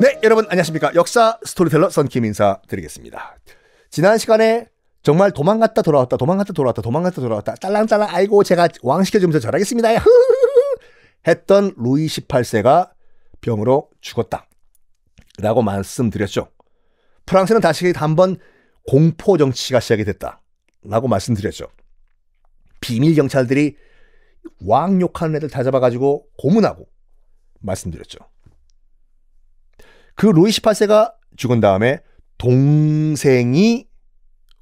네, 여러분 안녕하십니까. 역사 스토리텔러 선킴 인사드리겠습니다. 지난 시간에 정말 도망갔다 돌아왔다 도망갔다 돌아왔다 도망갔다 돌아왔다 딸랑딸랑 아이고 제가 왕 시켜주면서 잘하겠습니다 했던 루이 18세가 병으로 죽었다. 라고 말씀드렸죠. 프랑스는 다시 한번 공포 정치가 시작이 됐다. 라고 말씀드렸죠. 비밀 경찰들이 왕 욕하는 애들 다 잡아가지고 고문하고 말씀드렸죠. 그 루이 18세가 죽은 다음에 동생이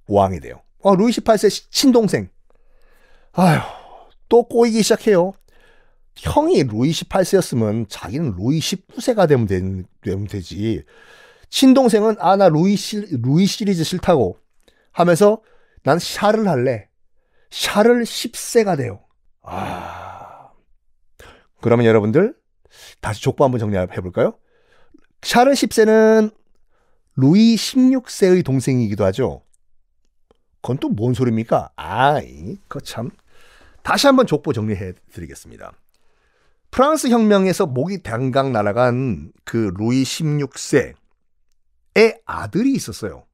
왕이 돼요. 아, 루이 18세 친동생. 아휴, 또 꼬이기 시작해요. 형이 루이 18세였으면 자기는 루이 19세가 되면, 되, 되면 되지. 친동생은 아, 나 루이, 시, 루이 시리즈 싫다고 하면서 난 샤를 할래. 샤를 10세가 돼요. 아. 그러면 여러분들, 다시 족보 한번 정리해볼까요? 샤를 10세는 루이 16세의 동생이기도 하죠. 그건 또 뭔 소리입니까? 아이, 그 참. 다시 한번 족보 정리해 드리겠습니다. 프랑스 혁명에서 목이 당강 날아간 그 루이 16세의 아들이 있었어요.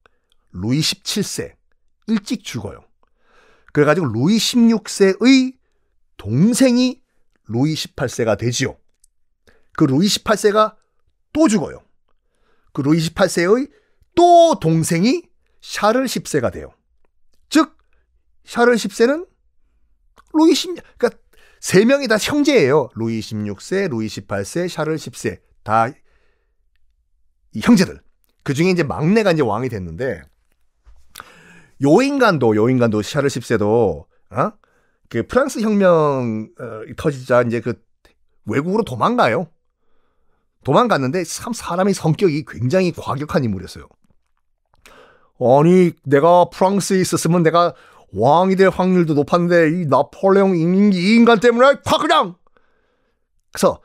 루이 17세. 일찍 죽어요. 그래가지고 루이 16세의 동생이 루이 18세가 되지요. 그 루이 18세가 또 죽어요. 그 루이 18세의 또 동생이 샤를 10세가 돼요. 즉 샤를 10세는 루이 10, 그러니까 세 명이 다 형제예요. 루이 16세, 루이 18세, 샤를 10세 다 형제들. 그 중에 이제 막내가 이제 왕이 됐는데 요 인간도 요 인간도 샤를 10세도 어? 그 프랑스 혁명 어, 터지자 이제 그 외국으로 도망가요. 도망갔는데 참 사람의 성격이 굉장히 과격한 인물이었어요. 아니 내가 프랑스에 있었으면 내가 왕이 될 확률도 높았는데 이 나폴레옹 이 인간 때문에 확 그냥 그래서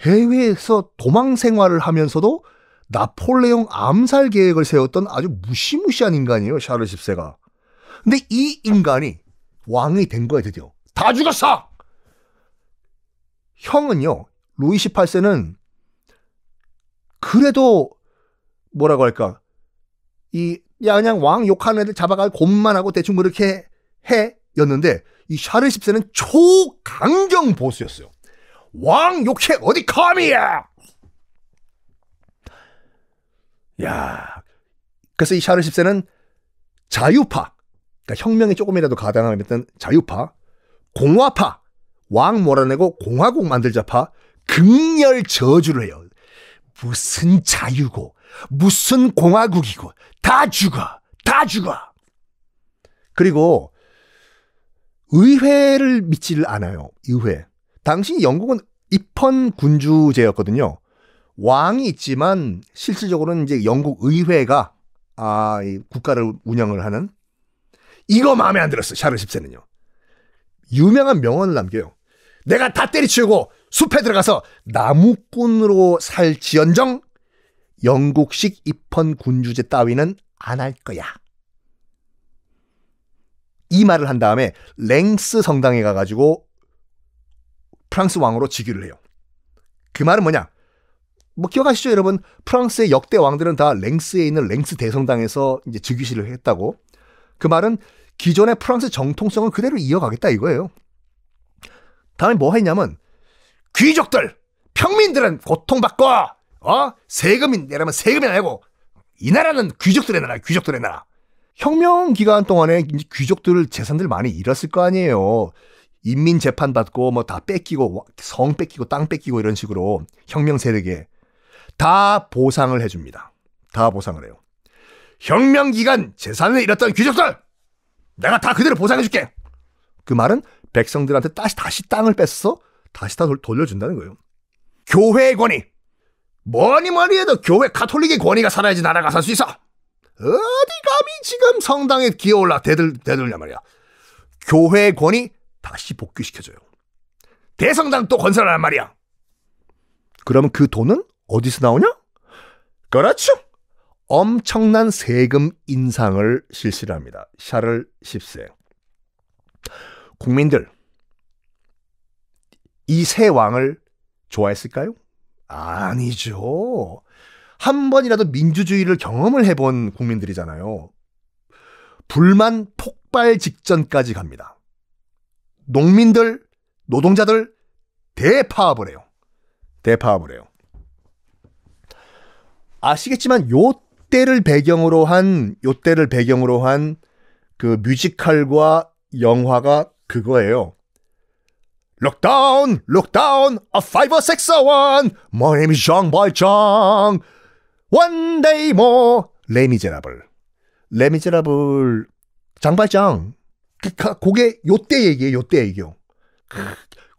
해외에서 도망 생활을 하면서도 나폴레옹 암살 계획을 세웠던 아주 무시무시한 인간이에요 샤를 1세가 근데 이 인간이 왕이 된거예 드디어 다 죽었어 형은요 루이 18세는 그래도 뭐라고 할까? 이, 야, 그냥 왕 욕하는 애들 잡아갈 곰만 하고 대충 그렇게 뭐 해. 였는데, 이 샤르 1세는 초강경 보수였어요. 왕 욕해, 어디 감이야! 야 그래서 이 샤르 1세는 자유파, 그러니까 혁명이 조금이라도 가당하면 자유파, 공화파, 왕 몰아내고 공화국 만들자파, 극렬 저주를 해요. 무슨 자유고 무슨 공화국이고 다 죽어 다 죽어 그리고 의회를 믿지를 않아요 의회 당시 영국은 입헌 군주제였거든요 왕이 있지만 실질적으로는 이제 영국 의회가 아, 이 국가를 운영을 하는 이거 마음에 안 들었어 샤르 10세는요 유명한 명언을 남겨요 내가 다 때리치우고 숲에 들어가서 나무꾼으로 살지언정 영국식 입헌 군주제 따위는 안 할 거야. 이 말을 한 다음에 랭스 성당에 가가지고 프랑스 왕으로 즉위를 해요. 그 말은 뭐냐? 뭐 기억하시죠, 여러분? 프랑스의 역대 왕들은 다 랭스에 있는 랭스 대성당에서 이제 즉위식을 했다고. 그 말은 기존의 프랑스 정통성은 그대로 이어가겠다 이거예요. 다음에 뭐 했냐면 귀족들 평민들은 고통받고 어 세금이 내라면 세금이 아니고이 나라는 귀족들의 나라 귀족들의 나라 혁명 기간 동안에 귀족들 재산들 많이 잃었을 거 아니에요 인민 재판 받고 뭐 다 뺏기고 성 뺏기고 땅 뺏기고 이런 식으로 혁명 세력에 다 보상을 해줍니다 다 보상을 해요 혁명 기간 재산을 잃었던 귀족들 내가 다 그대로 보상해줄게 그 말은 백성들한테 다시, 다시 땅을 뺐어 다시 다 돌려준다는 거예요. 교회의 권위. 뭐니 뭐니 해도 교회 가톨릭의 권위가 살아야지 나라가 살 수 있어. 어디 감히 지금 성당에 기어올라 대들, 대들냐 말이야. 교회의 권위 다시 복귀시켜줘요. 대성당 또 건설하란 말이야. 그러면 그 돈은 어디서 나오냐? 그렇죠. 엄청난 세금 인상을 실시합니다. 샤를 10세. 국민들 이 세 왕을 좋아했을까요? 아니죠. 한 번이라도 민주주의를 경험을 해본 국민들이잖아요. 불만 폭발 직전까지 갑니다. 농민들, 노동자들 대파업을 해요. 대파업을 해요. 아시겠지만 요 때를 배경으로 한 요 때를 배경으로 한 그 뮤지컬과 영화가 그거예요. Look d o a fiver six a one. My name is Jean by Jean. One day more. 레미제라블. 레미제라블 장발장. 그게 요때 얘기예요. 요때 얘기요.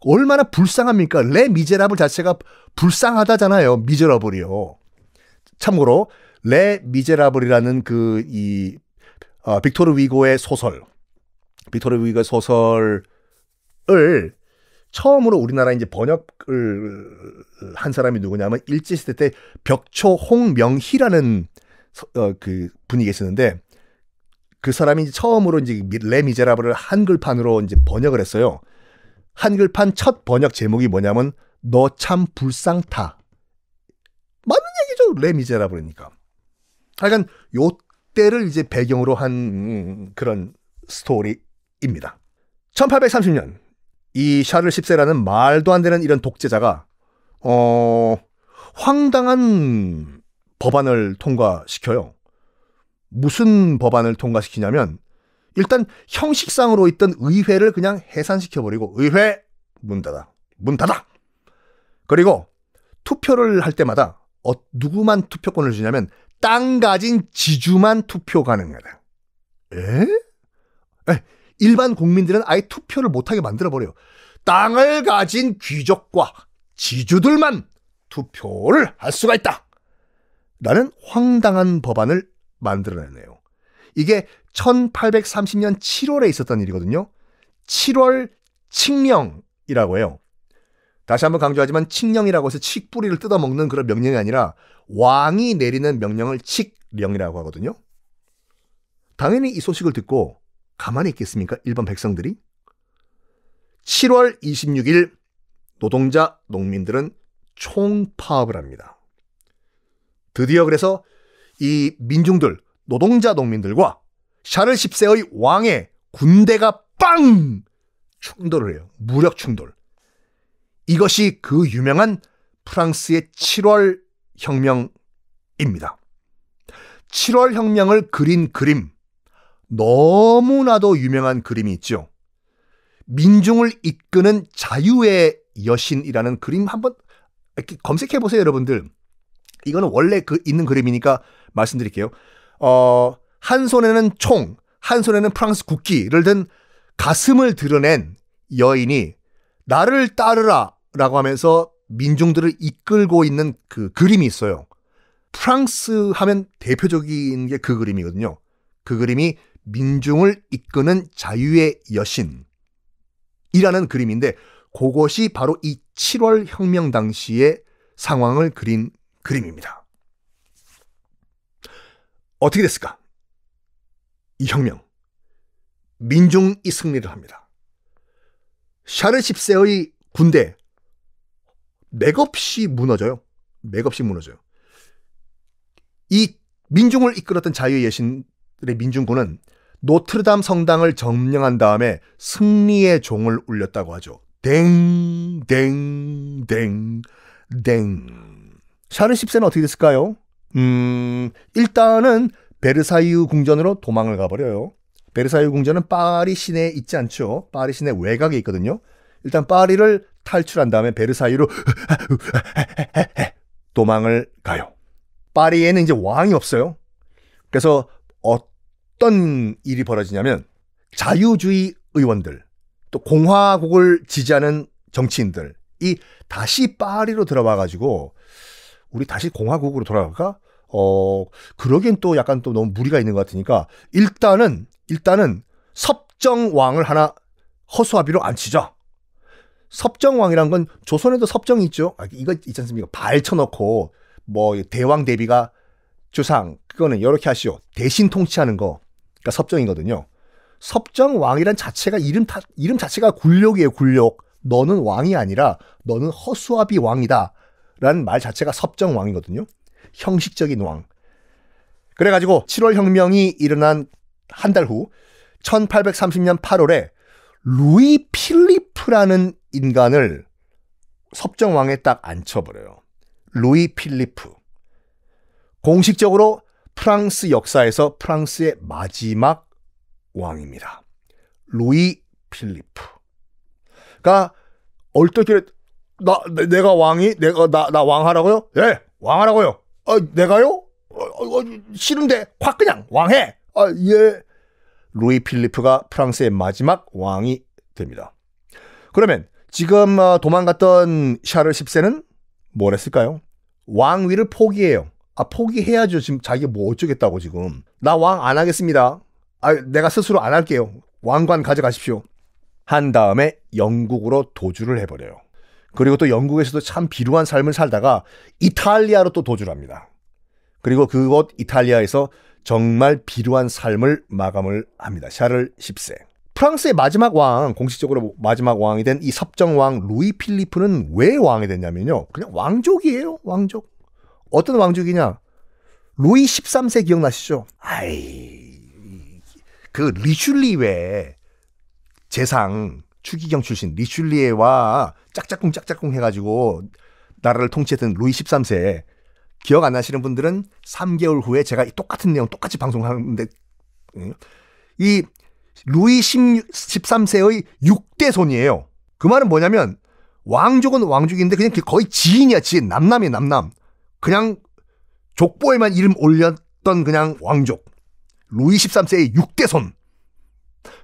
얼마나 불쌍합니까? 레미제라블 자체가 불쌍하다잖아요. 미제라블이요. 참고로 레 미제라블이라는 그이 빅토르 위고의 소설 빅토르 위가 소설을 처음으로 우리나라 이제 번역을 어, 한 사람이 누구냐면 일제 시대 때 벽초 홍명희라는 어, 그 분이 계시는데 그 사람이 이제 처음으로 이제 레미제라블을 한글판으로 이제 번역을 했어요. 한글판 첫 번역 제목이 뭐냐면 너 참 불쌍타. 맞는 얘기죠. 레미제라블이니까. 하여간 요 때를 이제 배경으로 한 음, 그런 스토리 입니다. 1830년 이 샤를 10세라는 말도 안 되는 이런 독재자가 어 황당한 법안을 통과시켜요. 무슨 법안을 통과시키냐면 일단 형식상으로 있던 의회를 그냥 해산시켜 버리고 의회 문 닫아. 문 닫아. 그리고 투표를 할 때마다 어, 누구만 투표권을 주냐면 땅 가진 지주만 투표 가능하다. 에? 에 일반 국민들은 아예 투표를 못하게 만들어버려요. 땅을 가진 귀족과 지주들만 투표를 할 수가 있다! 라는 황당한 법안을 만들어내네요. 이게 1830년 7월에 있었던 일이거든요. 7월 칙령이라고 해요. 다시 한번 강조하지만 칙령이라고 해서 칡뿌리를 뜯어먹는 그런 명령이 아니라 왕이 내리는 명령을 칙령이라고 하거든요. 당연히 이 소식을 듣고 가만히 있겠습니까? 일반 백성들이? 7월 26일 노동자 농민들은 총파업을 합니다. 드디어 그래서 이 민중들, 노동자 농민들과 샤를 10세의 왕의 군대가 빵! 충돌을 해요. 무력 충돌. 이것이 그 유명한 프랑스의 7월 혁명입니다. 7월 혁명을 그린 그림, 너무나도 유명한 그림이 있죠. 민중을 이끄는 자유의 여신이라는 그림 한번 검색해 보세요, 여러분들. 이거는 원래 그 있는 그림이니까 말씀드릴게요. 어, 한 손에는 총, 한 손에는 프랑스 국기를 든 가슴을 드러낸 여인이 나를 따르라 라고 하면서 민중들을 이끌고 있는 그 그림이 있어요. 프랑스 하면 대표적인 게 그 그림이거든요. 그 그림이 민중을 이끄는 자유의 여신이라는 그림인데 그것이 바로 이 7월 혁명 당시의 상황을 그린 그림입니다. 어떻게 됐을까? 이 혁명. 민중이 승리를 합니다. 샤르 10세의 군대 맥없이 무너져요. 맥없이 무너져요. 이 민중을 이끌었던 자유의 여신들의 민중군은 노트르담 성당을 점령한 다음에 승리의 종을 울렸다고 하죠. 댕, 댕, 댕, 댕. 샤르 10세는 어떻게 됐을까요? 음, 일단은 베르사유 궁전으로 도망을 가버려요. 베르사유 궁전은 파리 시내에 있지 않죠. 파리 시내 외곽에 있거든요. 일단 파리를 탈출한 다음에 베르사유로 도망을 가요. 파리에는 이제 왕이 없어요. 그래서 어떤 일이 벌어지냐면 자유주의 의원들 또 공화국을 지지하는 정치인들이 다시 파리로 들어와 가지고 우리 다시 공화국으로 돌아갈까? 어 그러기엔 또 약간 또 너무 무리가 있는 것 같으니까 일단은 일단은 섭정왕을 하나 허수아비로 앉히죠 섭정왕이란 건 조선에도 섭정이 있죠. 아, 이거 있지 않습니까? 발 쳐놓고 뭐 대왕 대비가 주상 그거는 이렇게 하시오. 대신 통치하는 거. 그러니까 섭정이거든요. 섭정 왕이란 자체가 이름 다, 이름 자체가 굴욕이에요, 굴욕. 너는 왕이 아니라 너는 허수아비 왕이다. 라는 말 자체가 섭정 왕이거든요. 형식적인 왕. 그래가지고 7월 혁명이 일어난 한 달 후 1830년 8월에 루이 필리프라는 인간을 섭정왕에 딱 앉혀버려요. 루이 필리프. 공식적으로 프랑스 역사에서 프랑스의 마지막 왕입니다. 루이 필리프가 그러니까 얼떨결에 나 내가 왕이 내가 나 나 왕하라고요? 예, 왕하라고요. 아, 내가요? 어, 어, 어, 싫은데 확 그냥 왕해. 아, 예. 루이 필리프가 프랑스의 마지막 왕이 됩니다. 그러면 지금 어, 도망갔던 샤를 10세는 뭘 했을까요? 왕위를 포기해요. 아, 포기해야죠. 지금 자기가 뭐 어쩌겠다고 지금. 나 왕 안 하겠습니다. 아, 내가 스스로 안 할게요. 왕관 가져가십시오. 한 다음에 영국으로 도주를 해버려요. 그리고 또 영국에서도 참 비루한 삶을 살다가 이탈리아로 또 도주를 합니다. 그리고 그곳 이탈리아에서 정말 비루한 삶을 마감을 합니다. 샤를 10세. 프랑스의 마지막 왕, 공식적으로 마지막 왕이 된 이 섭정왕 루이 필리프는 왜 왕이 됐냐면요. 그냥 왕족이에요, 왕족. 어떤 왕족이냐? 루이 13세 기억나시죠? 아이, 그 리슐리외 재상 추기경 출신 리슐리에와 짝짝꿍 짝짝꿍 해가지고 나라를 통치했던 루이 13세 기억 안 나시는 분들은 3개월 후에 제가 똑같은 내용 똑같이 방송하는데 이 루이 1 13세의 6대 손이에요. 그 말은 뭐냐면 왕족은 왕족인데 그냥 거의 지인이야 지인 남남이 남남 그냥 족보에만 이름 올렸던 그냥 왕족 루이 13세의 6대손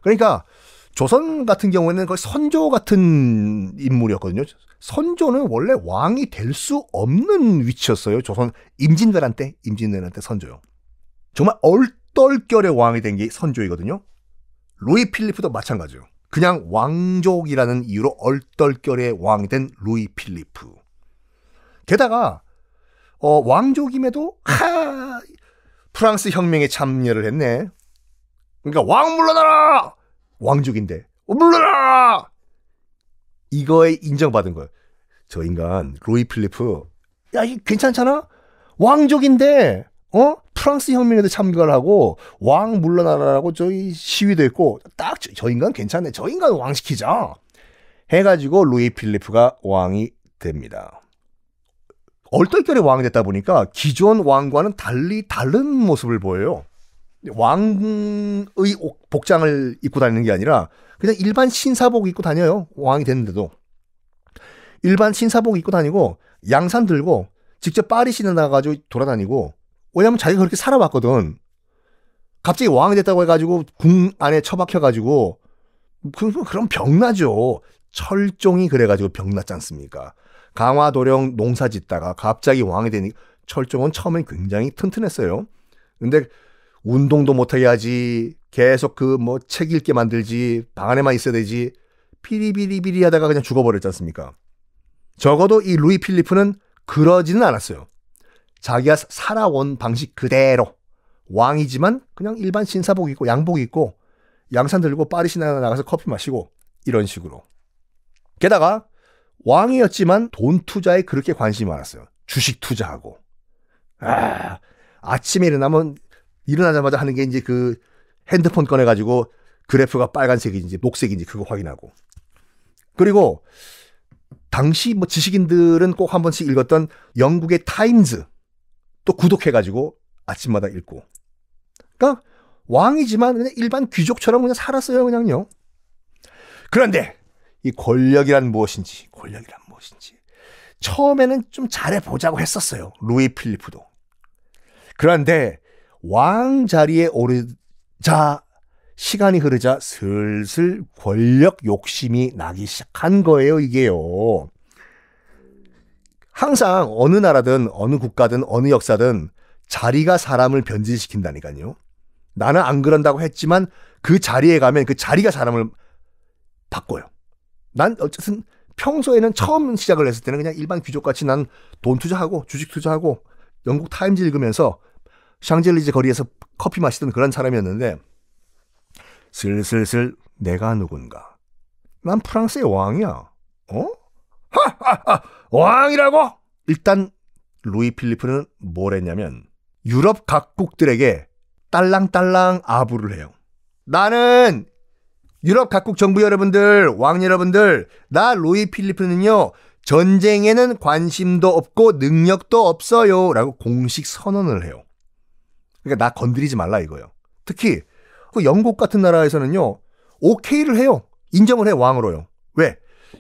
그러니까 조선 같은 경우에는 거의 선조 같은 인물이었거든요. 선조는 원래 왕이 될 수 없는 위치였어요. 조선 임진왜란 때 임진왜란 때 선조요. 정말 얼떨결에 왕이 된 게 선조이거든요. 루이 필리프도 마찬가지요. 그냥 왕족이라는 이유로 얼떨결에 왕이 된 루이 필리프. 게다가 어, 왕족임에도 하 프랑스 혁명에 참여를 했네. 그러니까 왕 물러나라 왕족인데 어, 물러나라 이거에 인정받은 거예요. 저 인간 로이 필리프 야 이 괜찮잖아 왕족인데 어 프랑스 혁명에도 참가를 하고 왕 물러나라라고 저희 시위도 했고 딱 저 인간 괜찮네 저 인간 왕 시키자 해가지고 루이 필리프가 왕이 됩니다. 얼떨결에 왕이 됐다 보니까 기존 왕과는 달리 다른 모습을 보여요. 왕의 복장을 입고 다니는 게 아니라 그냥 일반 신사복 입고 다녀요. 왕이 됐는데도. 일반 신사복 입고 다니고 양산 들고 직접 파리시나 나가지고 돌아다니고 왜냐면 자기가 그렇게 살아왔거든. 갑자기 왕이 됐다고 해가지고 궁 안에 처박혀가지고 그럼 병나죠. 철종이 그래가지고 병났지 않습니까? 강화도령 농사 짓다가 갑자기 왕이 되니 철종은 처음엔 굉장히 튼튼했어요. 근데 운동도 못하게 하지, 계속 그 뭐 책 읽게 만들지, 방 안에만 있어야 되지, 피리비리비리 하다가 그냥 죽어버렸지 않습니까? 적어도 이 루이 필리프는 그러지는 않았어요. 자기가 살아온 방식 그대로 왕이지만 그냥 일반 신사복 입고 양복 입고 양산 들고 파리신나 나가서 커피 마시고 이런 식으로. 게다가 왕이었지만 돈 투자에 그렇게 관심이 많았어요. 주식 투자하고. 아, 아침에 일어나면 일어나자마자 하는 게 이제 그 핸드폰 꺼내가지고 그래프가 빨간색인지 녹색인지 그거 확인하고. 그리고 당시 뭐 지식인들은 꼭 한 번씩 읽었던 영국의 타임즈 또 구독해가지고 아침마다 읽고. 그러니까 왕이지만 그냥 일반 귀족처럼 그냥 살았어요, 그냥요. 그런데 이 권력이란 무엇인지, 권력이란 무엇인지. 처음에는 좀 잘해보자고 했었어요. 루이 필리프도. 그런데 왕 자리에 오르자 시간이 흐르자 슬슬 권력 욕심이 나기 시작한 거예요, 이게요. 항상 어느 나라든 어느 국가든 어느 역사든 자리가 사람을 변질시킨다니까요. 나는 안 그런다고 했지만 그 자리에 가면 그 자리가 사람을 바꿔요. 난 어쨌든 평소에는 처음 시작을 했을 때는 그냥 일반 귀족같이 난 돈 투자하고 주식 투자하고 영국 타임즈 읽으면서 샹젤리제 거리에서 커피 마시던 그런 사람이었는데 슬슬슬 내가 누군가. 난 프랑스의 왕이야. 어? 하하하! 왕이라고? 일단 루이 필리프는 뭘 했냐면 유럽 각국들에게 딸랑딸랑 아부를 해요. 나는 유럽 각국 정부 여러분들, 왕 여러분들, 나 로이 필리프는요, 전쟁에는 관심도 없고 능력도 없어요. 라고 공식 선언을 해요. 그러니까 나 건드리지 말라 이거예요. 특히, 그 영국 같은 나라에서는요, 오케이를 해요. 인정을 해, 왕으로요. 왜?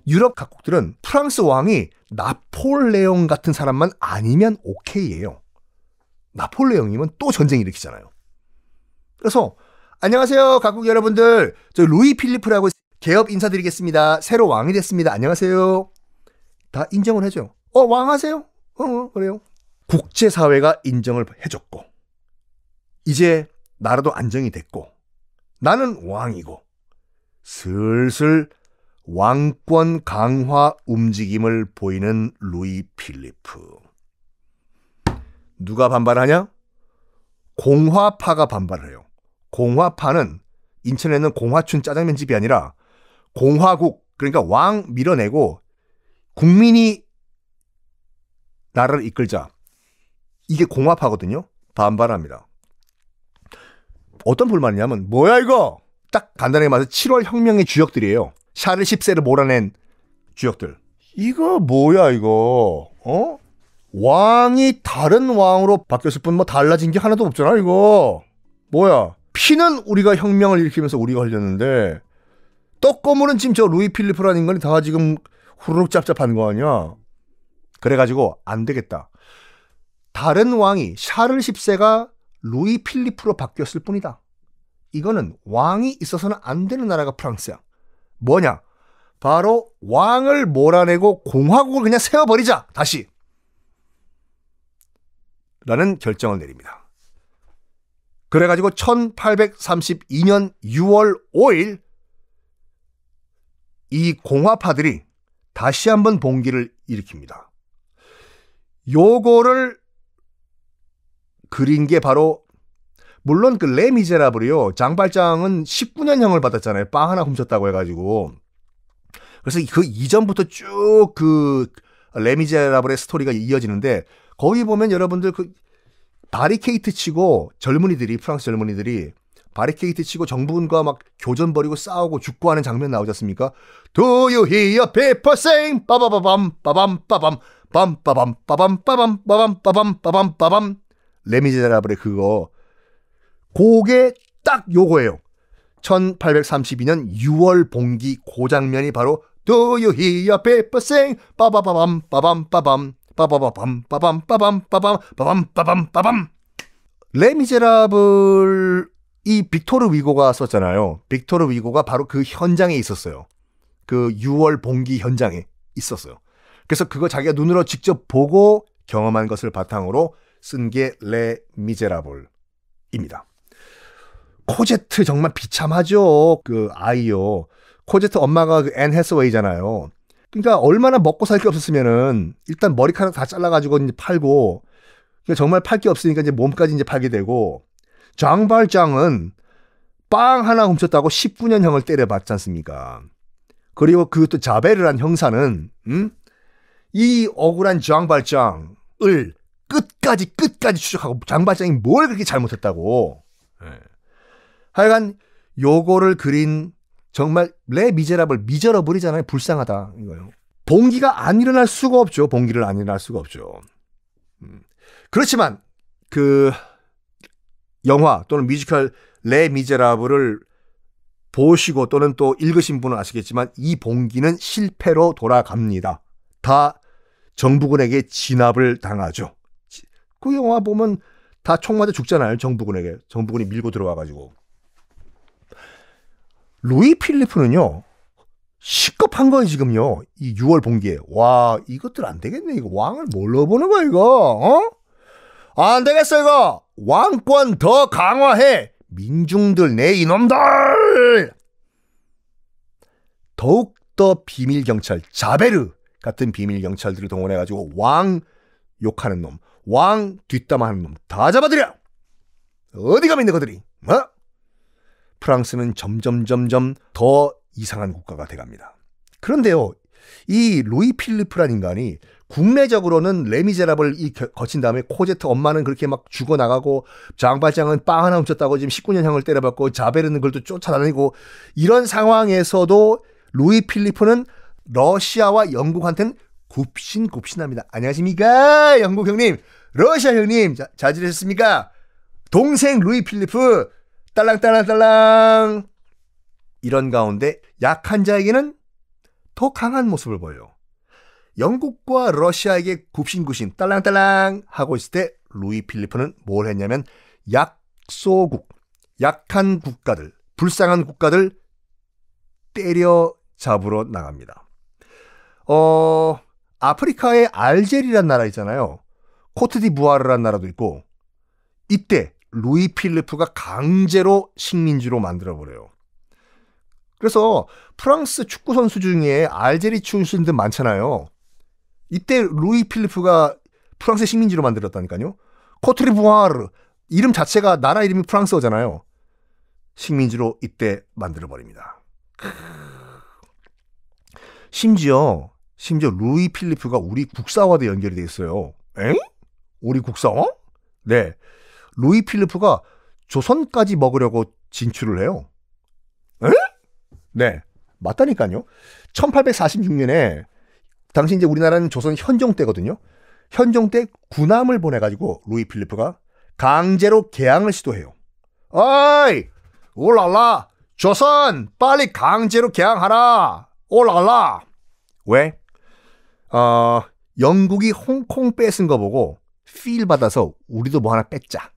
유럽 각국들은 프랑스 왕이 나폴레옹 같은 사람만 아니면 오케이예요. 나폴레옹이면 또 전쟁 일으키잖아요. 그래서 안녕하세요, 각국 여러분들. 저 루이 필리프라고 개업 인사드리겠습니다. 새로 왕이 됐습니다. 안녕하세요. 다 인정을 해줘요. 어, 왕 하세요? 어, 어 그래요. 국제사회가 인정을 해줬고, 이제 나라도 안정이 됐고, 나는 왕이고, 슬슬 왕권 강화 움직임을 보이는 루이 필리프. 누가 반발하냐? 공화파가 반발해요. 공화파는 인천에는 공화춘 짜장면집이 아니라 공화국 그러니까 왕 밀어내고 국민이 나라를 이끌자 이게 공화파거든요. 반발합니다. 어떤 불만이냐면 뭐야 이거 딱 간단하게 말해서 7월 혁명의 주역들이에요. 샤를 10세를 몰아낸 주역들. 이거 뭐야 이거 어? 왕이 다른 왕으로 바뀌었을 뿐 뭐 달라진 게 하나도 없잖아 이거 뭐야 피는 우리가 혁명을 일으키면서 우리가 흘렸는데 떡고물은 지금 저 루이 필리프라는 인간이 다 지금 후루룩 짭짭한 거 아니야. 그래가지고 안 되겠다. 다른 왕이 샤를 10세가 루이 필리프로 바뀌었을 뿐이다. 이거는 왕이 있어서는 안 되는 나라가 프랑스야. 뭐냐? 바로 왕을 몰아내고 공화국을 그냥 세워버리자. 다시. 라는 결정을 내립니다. 그래가지고 1832년 6월 5일 이 공화파들이 다시 한번 봉기를 일으킵니다. 요거를 그린 게 바로 물론 그 레미제라블이요 장발장은 19년형을 받았잖아요 빵 하나 훔쳤다고 해가지고 그래서 그 이전부터 쭉 그 레미제라블의 스토리가 이어지는데 거기 보면 여러분들 그 바리케이트 치고 젊은이들이 프랑스 젊은이들이 바리케이트 치고 정부군과 막 교전 벌이고 싸우고 죽고 하는 장면 나오지 않습니까? Do you hear people sing? 빠바바밤 빠밤 빠밤 빰 빠밤 빠밤 빠밤 빠밤 빠밤 빠밤 빠밤 레미제라블의 그거 그게 딱 요거예요. 1832년 6월 봉기 고 장면이 바로 Do you hear people sing? 빠바바밤 빠밤 빠밤 빠바바밤 빠밤 빠밤 빠밤 빠밤 빠밤 빠밤 레미제라블 이 빅토르 위고가 썼잖아요. 빅토르 위고가 바로 그 현장에 있었어요. 그 6월 봉기 현장에 있었어요. 그래서 그거 자기가 눈으로 직접 보고 경험한 것을 바탕으로 쓴 게레 미제라블입니다. 코제트 정말 비참하죠. 그 아이요. 코제트 엄마가 그앤 해스웨이잖아요. 그러니까 얼마나 먹고 살 게 없었으면은 일단 머리카락 다 잘라가지고 이제 팔고 그러니까 정말 팔 게 없으니까 이제 몸까지 이제 팔게 되고 장발장은 빵 하나 훔쳤다고 19년형을 때려봤지 않습니까? 그리고 그것도 자베르란 형사는 음? 이 억울한 장발장을 끝까지 끝까지 추적하고 장발장이 뭘 그렇게 잘못했다고 네. 하여간 요거를 그린 정말 레 미제라블 미저러블이잖아요. 불쌍하다 이거요. 봉기가 안 일어날 수가 없죠. 봉기를 안 일어날 수가 없죠. 음. 그렇지만 그 영화 또는 뮤지컬 레 미제라블을 보시고 또는 또 읽으신 분은 아시겠지만 이 봉기는 실패로 돌아갑니다. 다 정부군에게 진압을 당하죠. 그 영화 보면 다 총 맞아 죽잖아요. 정부군에게. 정부군이 밀고 들어와가지고. 루이 필리프는요. 시급한 거예요, 지금요. 이 6월 봉기에. 와, 이것들 안 되겠네. 이거 왕을 뭘로 보는 거야, 이거? 어? 안 되겠어, 이거. 왕권 더 강화해. 민중들, 내 이놈들! 더욱더 비밀경찰, 자베르 같은 비밀경찰들을 동원해가지고 왕 욕하는 놈, 왕 뒷담화하는 놈 다 잡아들여! 어디가 면 있는 거들이, 어? 프랑스는 점점점점 더 이상한 국가가 돼갑니다. 그런데요, 이 루이 필리프란 인간이 국내적으로는 레미제라블 거친 다음에 코제트 엄마는 그렇게 막 죽어 나가고 장발장은 빵 하나 훔쳤다고 지금 19년형을 때려받고 자베르는 그걸 또 쫓아다니고 이런 상황에서도 루이 필리프는 러시아와 영국한테는 굽신굽신합니다. 안녕하십니까 영국 형님, 러시아 형님 자, 자질하셨습니까? 동생 루이 필리프 딸랑딸랑딸랑 이런 가운데 약한 자에게는 더 강한 모습을 보여요. 영국과 러시아에게 굽신굽신 딸랑딸랑 하고 있을 때 루이 필리프는 뭘 했냐면 약소국, 약한 국가들, 불쌍한 국가들 때려 잡으러 나갑니다. 어, 아프리카의 알제리란 나라 있잖아요. 코트디부아르란 나라도 있고 이때 루이 필리프가 강제로 식민지로 만들어버려요. 그래서 프랑스 축구 선수 중에 알제리 출신들 많잖아요. 이때 루이 필리프가 프랑스 식민지로 만들었다니까요. 코트리부아르 이름 자체가 나라 이름이 프랑스어잖아요. 식민지로 이때 만들어 버립니다. 심지어 심지어 루이 필리프가 우리 국사와도 연결이 돼 있어요. 엥? 우리 국사와? 네. 루이 필리프가 조선까지 먹으려고 진출을 해요. 에? 네, 맞다니까요. 1846년에 당시 이제 우리나라는 조선 현종 때거든요. 현종 때 군함을 보내가지고 루이 필리프가 강제로 개항을 시도해요. 어이! 올랄라! 조선! 빨리 강제로 개항하라! 올랄라! 왜? 어, 영국이 홍콩 뺏은 거 보고 필 받아서 우리도 뭐 하나 뺏자.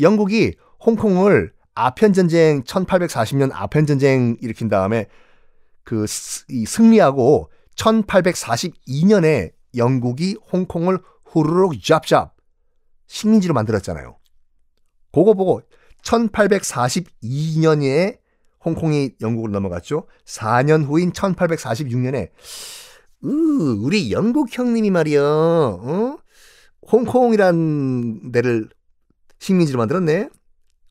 영국이 홍콩을 아편 전쟁 1840년 아편 전쟁 일으킨 다음에 그 승리하고 1842년에 영국이 홍콩을 후루룩 잡잡 식민지로 만들었잖아요. 그거 보고 1842년에 홍콩이 영국을 넘어갔죠. 4년 후인 1846년에 으, 우리 영국 형님이 말이요. 어? 홍콩이란 데를 식민지를 만들었네.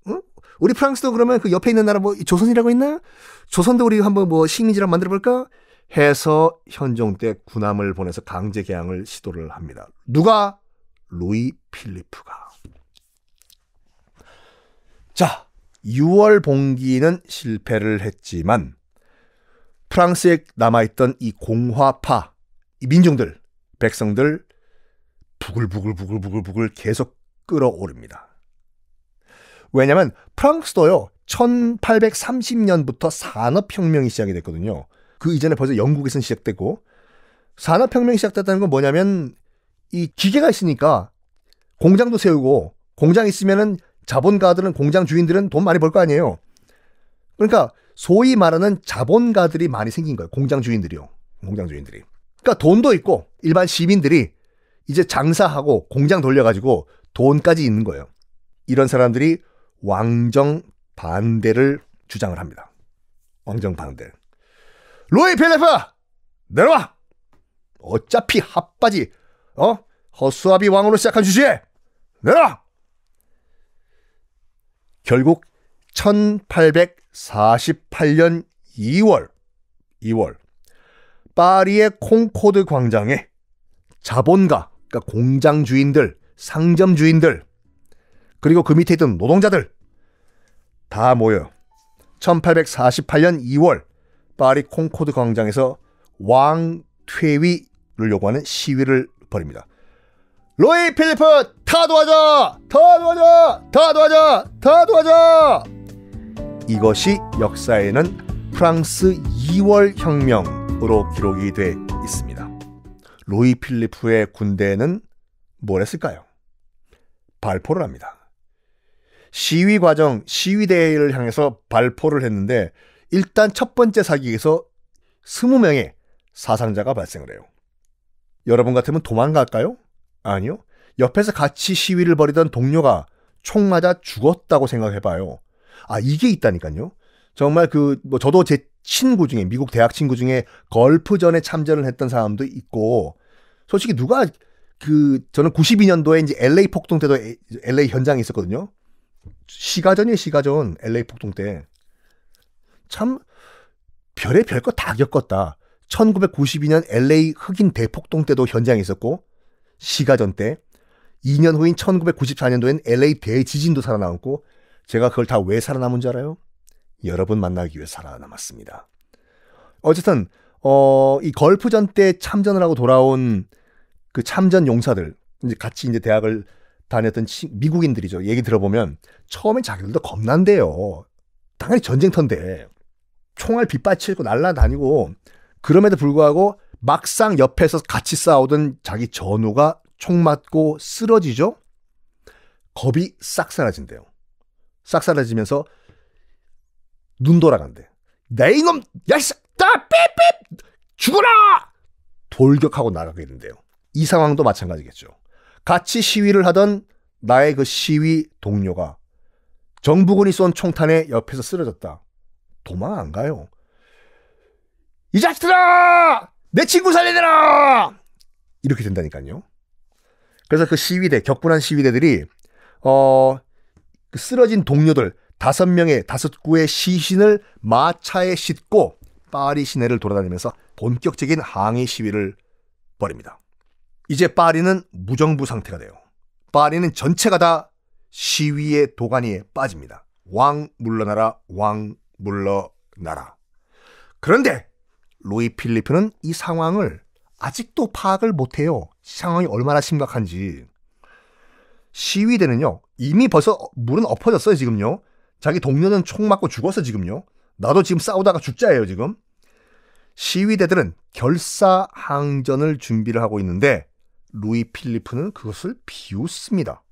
응? 우리 프랑스도 그러면 그 옆에 있는 나라 뭐 조선이라고 있나? 조선도 우리 한번 뭐 식민지랑 만들어 볼까? 해서 현종 때 군함을 보내서 강제 개항을 시도를 합니다. 누가? 루이 필리프가. 자, 6월 봉기는 실패를 했지만 프랑스에 남아있던 이 공화파, 이 민중들, 백성들 부글부글 부글부글 부글 계속 끌어오릅니다. 왜냐면 프랑스도요. 1830년부터 산업혁명이 시작이 됐거든요. 그 이전에 벌써 영국에서는 시작됐고 산업혁명이 시작됐다는 건 뭐냐면 이 기계가 있으니까 공장도 세우고 공장 있으면은 자본가들은 공장 주인들은 돈 많이 벌 거 아니에요. 그러니까 소위 말하는 자본가들이 많이 생긴 거예요. 공장 주인들이요. 공장 주인들이. 그러니까 돈도 있고 일반 시민들이 이제 장사하고 공장 돌려가지고 돈까지 있는 거예요. 이런 사람들이 왕정 반대를 주장을 합니다. 왕정 반대. 로이 펠레프 내려와. 어차피 합바지어 허수아비 왕으로 시작한 주제에 내려와. 결국 1848년 2월 2월 파리의 콩코드 광장에 자본가, 그러니까 공장 주인들, 상점 주인들, 그리고 그 밑에 있던 노동자들 다 모여 1848년 2월 파리 콩코드 광장에서 왕 퇴위를 요구하는 시위를 벌입니다. 로이 필리프 타도하자! 타도하자! 타도하자! 타도하자! 이것이 역사에는 프랑스 2월 혁명으로 기록이 돼 있습니다. 로이 필리프의 군대는 뭘 했을까요? 발포를 합니다. 시위 과정, 시위대를 향해서 발포를 했는데 일단 첫 번째 사격에서 20명의 사상자가 발생을 해요. 여러분 같으면 도망갈까요? 아니요. 옆에서 같이 시위를 벌이던 동료가 총 맞아 죽었다고 생각해봐요. 아, 이게 있다니까요. 정말 그, 뭐, 저도 제 친구 중에, 미국 대학 친구 중에 걸프전에 참전을 했던 사람도 있고, 솔직히 누가 그, 저는 92년도에 이제 LA 폭동 때도 LA 현장에 있었거든요. 시가전이 시가전 LA 폭동 때 참 별의 별거 다 겪었다. 1992년 LA 흑인 대폭동 때도 현장에 있었고 시가전 때 2년 후인 1994년도엔 LA 대지진도 살아남았고 제가 그걸 다 왜 살아남은 줄 알아요? 여러분 만나기 위해 살아남았습니다. 어쨌든 어, 이 걸프전 때 참전을 하고 돌아온 그 참전 용사들 이제 같이 이제 대학을 다녔던 미국인들이죠. 얘기 들어보면 처음엔 자기들도 겁난대요. 당연히 전쟁터인데 총알 빗받치고 날라다니고 그럼에도 불구하고 막상 옆에서 같이 싸우던 자기 전우가 총 맞고 쓰러지죠. 겁이 싹 사라진대요. 싹 사라지면서 눈 돌아간대. 내 이놈 야이씨 다 삐삐 죽어라 돌격하고 나가게 는데요이 상황도 마찬가지겠죠. 같이 시위를 하던 나의 그 시위 동료가 정부군이 쏜 총탄에 옆에서 쓰러졌다. 도망 안 가요. 이 자식들아! 내 친구 살려내라! 이렇게 된다니까요. 그래서 그 시위대, 격분한 시위대들이, 어, 그 쓰러진 동료들, 다섯 명의 다섯 구의 시신을 마차에 싣고 파리 시내를 돌아다니면서 본격적인 항의 시위를 벌입니다. 이제 파리는 무정부 상태가 돼요. 파리는 전체가 다 시위의 도가니에 빠집니다. 왕 물러나라, 왕 물러나라. 그런데 루이 필리프는 이 상황을 아직도 파악을 못해요. 상황이 얼마나 심각한지. 시위대는요, 이미 벌써 물은 엎어졌어요, 지금요. 자기 동료는 총 맞고 죽었어, 지금요. 나도 지금 싸우다가 죽자예요, 지금. 시위대들은 결사항전을 준비를 하고 있는데, 루이 필리프는 그것을 비웃습니다.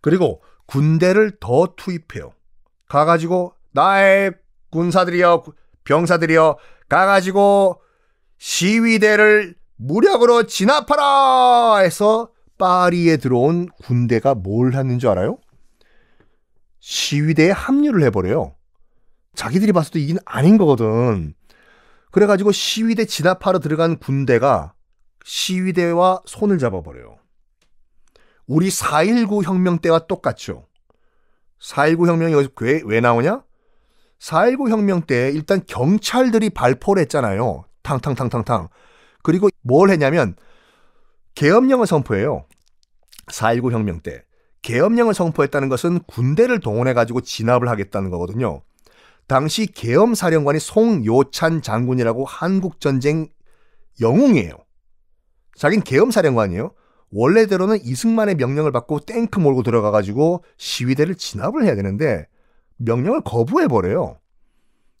그리고 군대를 더 투입해요. 가가지고 나의 군사들이여 병사들이여 가가지고 시위대를 무력으로 진압하라 해서 파리에 들어온 군대가 뭘 하는 줄 알아요? 시위대에 합류를 해버려요. 자기들이 봤을 때이긴 아닌 거거든. 그래가지고 시위대 진압하러 들어간 군대가 시위대와 손을 잡아버려요. 우리 4.19 혁명 때와 똑같죠. 4.19 혁명이 여기서 왜, 왜 나오냐? 4.19 혁명 때 일단 경찰들이 발포를 했잖아요. 탕탕탕탕탕. 그리고 뭘 했냐면 계엄령을 선포해요. 4.19 혁명 때. 계엄령을 선포했다는 것은 군대를 동원해가지고 진압을 하겠다는 거거든요. 당시 계엄사령관이 송요찬 장군이라고 한국전쟁 영웅이에요. 자긴 계엄사령관이에요. 원래대로는 이승만의 명령을 받고 탱크 몰고 들어가가지고 시위대를 진압을 해야 되는데 명령을 거부해버려요.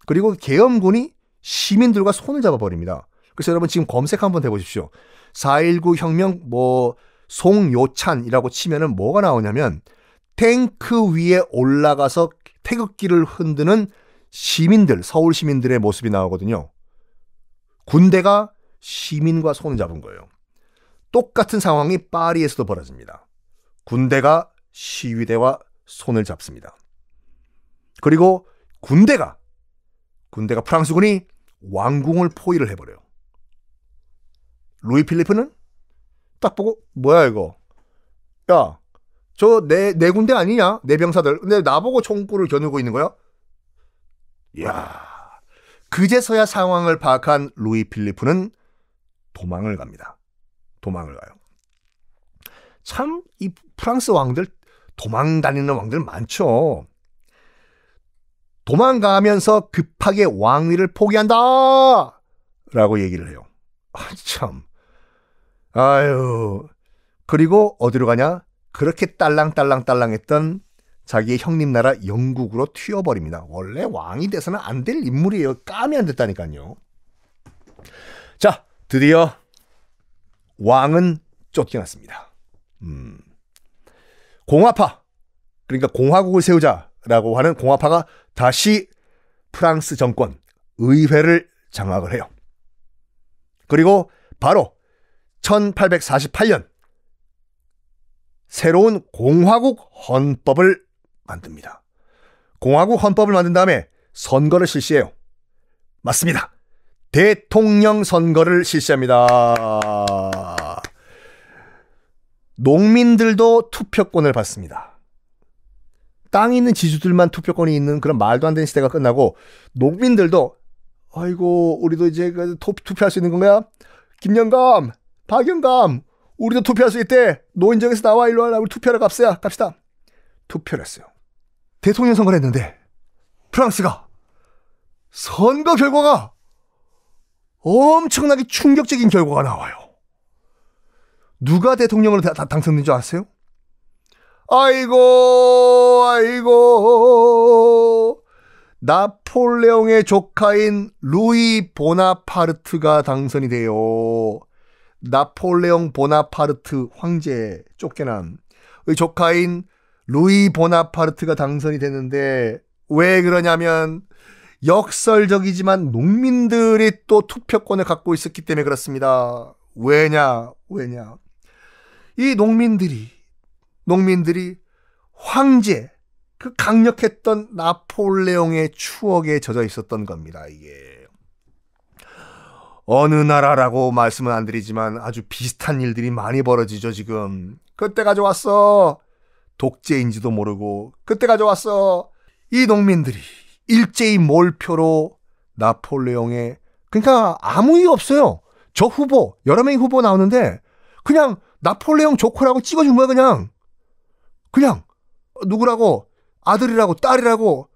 그리고 계엄군이 시민들과 손을 잡아버립니다. 그래서 여러분 지금 검색 한번 해보십시오. 4.19 혁명 뭐 송요찬이라고 치면은 뭐가 나오냐면 탱크 위에 올라가서 태극기를 흔드는 시민들, 서울 시민들의 모습이 나오거든요. 군대가 시민과 손을 잡은 거예요. 똑같은 상황이 파리에서도 벌어집니다. 군대가 시위대와 손을 잡습니다. 그리고 군대가 군대가 프랑스군이 왕궁을 포위를 해버려요. 루이 필리프는 딱 보고 뭐야 이거 야저 내 내 군대 아니냐 내 병사들 근데 나보고 총구를 겨누고 있는 거야? 야 그제서야 상황을 파악한 루이 필리프는 도망을 갑니다. 도망을 가요. 참 이 프랑스 왕들 도망 다니는 왕들 많죠. 도망가면서 급하게 왕위를 포기한다! 라고 얘기를 해요. 아, 참. 아유. 그리고 어디로 가냐? 그렇게 딸랑딸랑딸랑 했던 자기의 형님 나라 영국으로 튀어버립니다. 원래 왕이 돼서는 안 될 인물이에요. 까면 안 됐다니까요. 자, 드디어 왕은 쫓겨났습니다. 음. 공화파 그러니까 공화국을 세우자라고 하는 공화파가 다시 프랑스 정권 의회를 장악을 해요. 그리고 바로 1848년 새로운 공화국 헌법을 만듭니다. 공화국 헌법을 만든 다음에 선거를 실시해요. 맞습니다. 대통령 선거를 실시합니다. 농민들도 투표권을 받습니다. 땅이 있는 지주들만 투표권이 있는 그런 말도 안 되는 시대가 끝나고 농민들도 아이고 우리도 이제 그 투표할 수 있는 건가? 김영감, 박영감, 우리도 투표할 수 있대. 노인정에서 나와 일로 와라. 우리 투표하러 갑시다. 갑시다. 투표를 했어요. 대통령 선거를 했는데 프랑스가 선거 결과가 엄청나게 충격적인 결과가 나와요. 누가 대통령으로 당선된 줄 아세요? 아이고, 아이고. 나폴레옹의 조카인 루이 보나파르트가 당선이 돼요. 나폴레옹 보나파르트 황제 쫓겨난 조카인 루이 보나파르트가 당선이 됐는데 왜 그러냐면 역설적이지만 농민들이 또 투표권을 갖고 있었기 때문에 그렇습니다. 왜냐, 왜냐. 이 농민들이, 농민들이 황제, 그 강력했던 나폴레옹의 추억에 젖어 있었던 겁니다, 이게. 어느 나라라고 말씀은 안 드리지만 아주 비슷한 일들이 많이 벌어지죠, 지금. 그때 가져왔어. 독재인지도 모르고, 그때 가져왔어. 이 농민들이 일제히 몰표로 나폴레옹의 그러니까 아무 이유 없어요. 저 후보 여러 명이 후보 나오는데 그냥 나폴레옹 조커라고 찍어준 거야 그냥 그냥 누구라고 아들이라고 딸이라고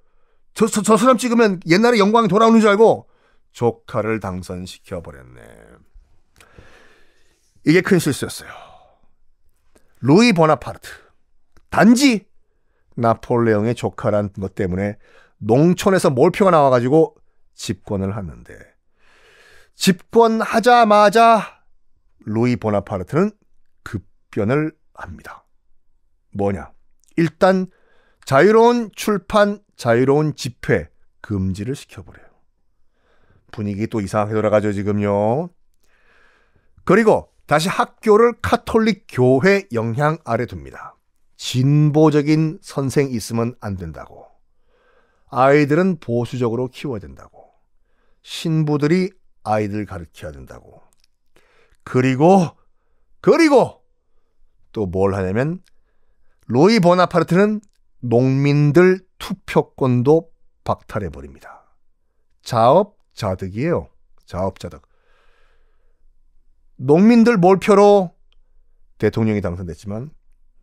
저, 저, 저 사람 찍으면 옛날에 영광이 돌아오는 줄 알고 조카를 당선시켜 버렸네. 이게 큰 실수였어요. 루이 버나파르트 단지 나폴레옹의 조카란 것 때문에 농촌에서 몰표가 나와가지고 집권을 하는데 집권하자마자 루이 보나파르트는 급변을 합니다. 뭐냐? 일단 자유로운 출판, 자유로운 집회 금지를 시켜버려요. 분위기 또 이상하게 돌아가죠 지금요. 그리고 다시 학교를 카톨릭 교회 영향 아래 둡니다. 진보적인 선생 있으면 안 된다고. 아이들은 보수적으로 키워야 된다고. 신부들이 아이들 가르쳐야 된다고. 그리고 그리고 또 뭘 하냐면 로이 보나파르트는 농민들 투표권도 박탈해 버립니다. 자업자득이에요. 자업자득. 농민들 몰표로 대통령이 당선됐지만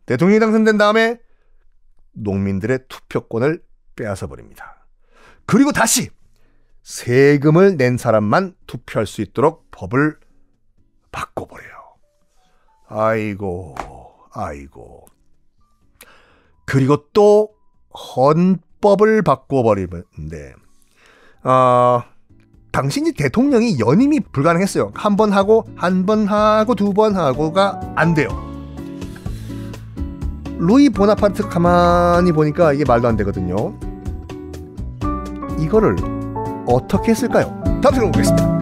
대통령이 당선된 다음에 농민들의 투표권을 빼앗아 버립니다. 그리고 다시 세금을 낸 사람만 투표할 수 있도록 법을 바꿔버려요. 아이고, 아이고. 그리고 또 헌법을 바꿔버리는데, 어, 당신이 대통령이 연임이 불가능했어요. 한 번 하고, 한 번 하고, 두 번 하고가 안 돼요. 루이 보나파르트 가만히 보니까 이게 말도 안 되거든요. 이거를 어떻게 했을까요? 다음 시간에 보겠습니다.